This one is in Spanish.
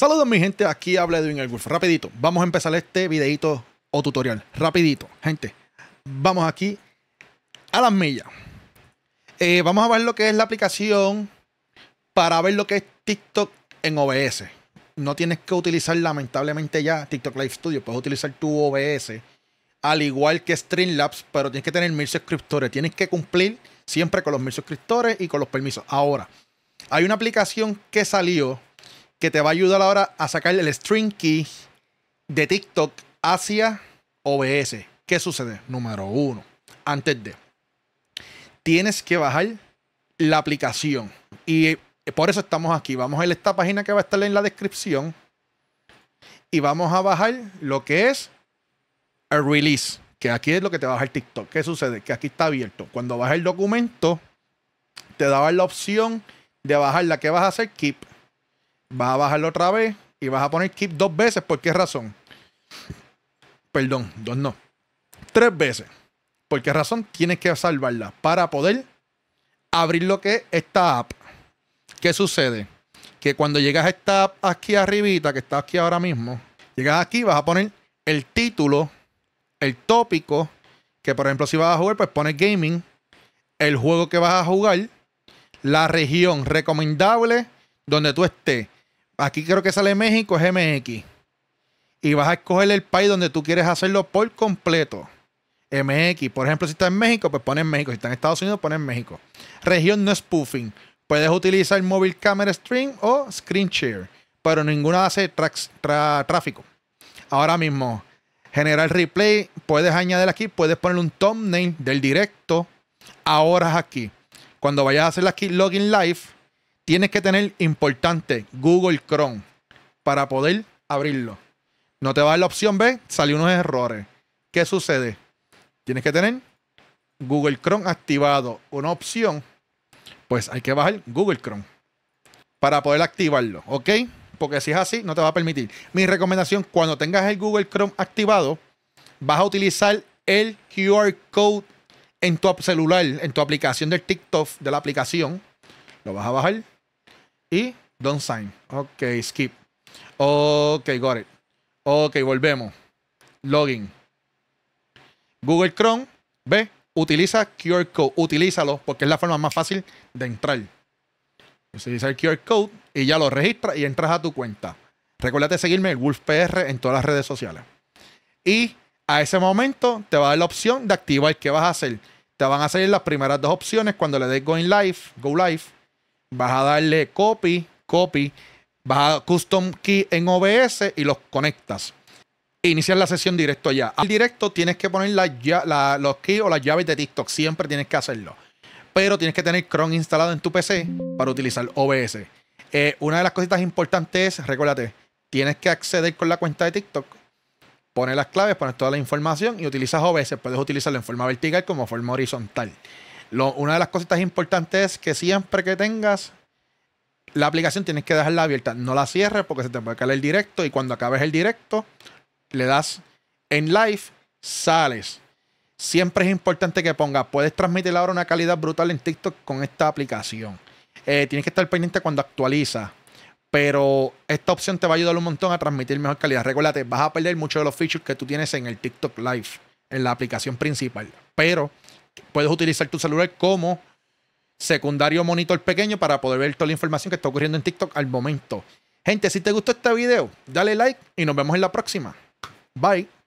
Saludos mi gente, aquí habla de El Wolf. Rapidito, vamos a empezar este videito o tutorial. Rapidito, gente. Vamos aquí a las millas. Eh, vamos a ver lo que es la aplicación para ver lo que es TikTok en OBS. No tienes que utilizar lamentablemente ya TikTok Live Studio, puedes utilizar tu OBS al igual que Streamlabs, pero tienes que tener mil suscriptores, tienes que cumplir siempre con los mil suscriptores y con los permisos. Ahora, hay una aplicación que salió que te va a ayudar ahora a sacar el string key de TikTok hacia OBS. ¿Qué sucede? Número uno, antes de, tienes que bajar la aplicación. Y eh, por eso estamos aquí. Vamos a ir a esta página que va a estar en la descripción. Y vamos a bajar lo que es el release. Que aquí es lo que te baja el TikTok. ¿Qué sucede? Que aquí está abierto. Cuando bajas el documento, te daba la opción de bajar la que vas a hacer keep vas a bajarlo otra vez y vas a poner keep dos veces. ¿Por qué razón? Perdón, dos no. Tres veces. ¿Por qué razón? Tienes que salvarla para poder abrir lo que es esta app. ¿Qué sucede? Que cuando llegas a esta app aquí arribita, que está aquí ahora mismo, llegas aquí, vas a poner el título, el tópico, que por ejemplo si vas a jugar, pues pones gaming, el juego que vas a jugar, la región recomendable donde tú estés Aquí creo que sale México, es MX. Y vas a escoger el país donde tú quieres hacerlo por completo. MX. Por ejemplo, si está en México, pues en México. Si está en Estados Unidos, en México. Región no es spoofing. Puedes utilizar móvil camera stream o screen share, pero ninguna hace tráfico. Ahora mismo, generar replay, puedes añadir aquí, puedes poner un thumbnail del directo Ahora es aquí. Cuando vayas a hacer aquí login live, Tienes que tener importante Google Chrome para poder abrirlo. No te va a dar la opción B, salió unos errores. ¿Qué sucede? Tienes que tener Google Chrome activado, una opción. Pues hay que bajar Google Chrome para poder activarlo, ¿ok? Porque si es así, no te va a permitir. Mi recomendación, cuando tengas el Google Chrome activado, vas a utilizar el QR code en tu celular, en tu aplicación del TikTok, de la aplicación. Lo vas a bajar, y don't sign. Ok, skip. Ok, got it. Ok, volvemos. Login. Google Chrome, ve, utiliza QR Code, utilízalo porque es la forma más fácil de entrar. Utiliza el QR Code y ya lo registras y entras a tu cuenta. Recuérdate seguirme el WolfPR en todas las redes sociales. Y a ese momento te va a dar la opción de activar qué vas a hacer. Te van a salir las primeras dos opciones cuando le des Go Live, Go Live vas a darle copy, copy, vas a custom key en OBS y los conectas. Inicias la sesión directo ya. Al directo tienes que poner la, los keys o las llaves de TikTok. Siempre tienes que hacerlo. Pero tienes que tener Chrome instalado en tu PC para utilizar OBS. Eh, una de las cositas importantes es, recuérdate, tienes que acceder con la cuenta de TikTok, poner las claves, poner toda la información y utilizas OBS. Puedes utilizarlo en forma vertical como forma horizontal una de las cositas importantes es que siempre que tengas la aplicación tienes que dejarla abierta. No la cierres porque se te puede caer el directo y cuando acabes el directo le das en live, sales. Siempre es importante que pongas, puedes transmitir ahora una calidad brutal en TikTok con esta aplicación. Eh, tienes que estar pendiente cuando actualiza. Pero esta opción te va a ayudar un montón a transmitir mejor calidad. Recuérdate, vas a perder muchos de los features que tú tienes en el TikTok Live, en la aplicación principal. Pero puedes utilizar tu celular como secundario monitor pequeño para poder ver toda la información que está ocurriendo en TikTok al momento. Gente, si te gustó este video, dale like y nos vemos en la próxima. Bye.